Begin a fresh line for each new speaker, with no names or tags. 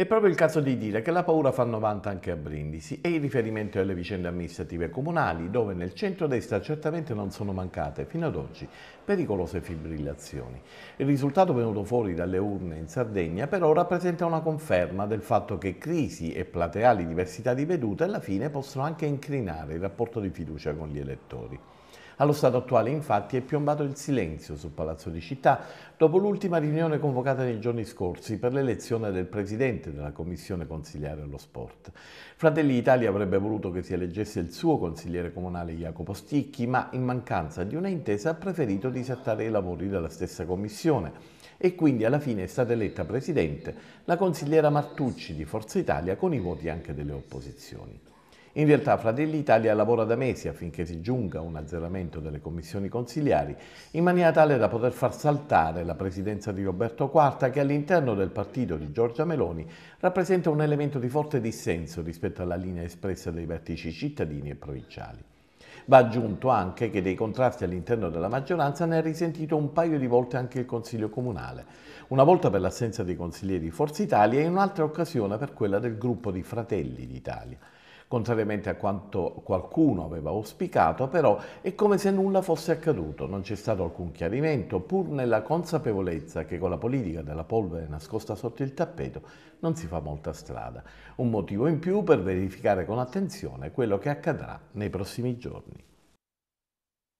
È proprio il caso di dire che la paura fa 90 anche a Brindisi e il riferimento alle vicende amministrative comunali, dove nel centro-destra certamente non sono mancate, fino ad oggi, pericolose fibrillazioni. Il risultato venuto fuori dalle urne in Sardegna però rappresenta una conferma del fatto che crisi e plateali diversità di vedute alla fine possono anche incrinare il rapporto di fiducia con gli elettori. Allo stato attuale, infatti, è piombato il silenzio sul Palazzo di Città dopo l'ultima riunione convocata nei giorni scorsi per l'elezione del presidente della commissione consigliare allo sport. Fratelli Italia avrebbe voluto che si eleggesse il suo consigliere comunale Jacopo Sticchi, ma in mancanza di una intesa ha preferito disattare i lavori della stessa commissione e quindi alla fine è stata eletta presidente la consigliera Martucci di Forza Italia con i voti anche delle opposizioni. In realtà Fratelli Italia lavora da mesi affinché si giunga a un azzeramento delle commissioni consiliari in maniera tale da poter far saltare la presidenza di Roberto Quarta che all'interno del partito di Giorgia Meloni rappresenta un elemento di forte dissenso rispetto alla linea espressa dai vertici cittadini e provinciali. Va aggiunto anche che dei contrasti all'interno della maggioranza ne ha risentito un paio di volte anche il Consiglio Comunale, una volta per l'assenza dei consiglieri Forza Italia e in un'altra occasione per quella del gruppo di Fratelli d'Italia. Contrariamente a quanto qualcuno aveva auspicato, però è come se nulla fosse accaduto, non c'è stato alcun chiarimento, pur nella consapevolezza che con la politica della polvere nascosta sotto il tappeto non si fa molta strada. Un motivo in più per verificare con attenzione quello che accadrà nei prossimi giorni.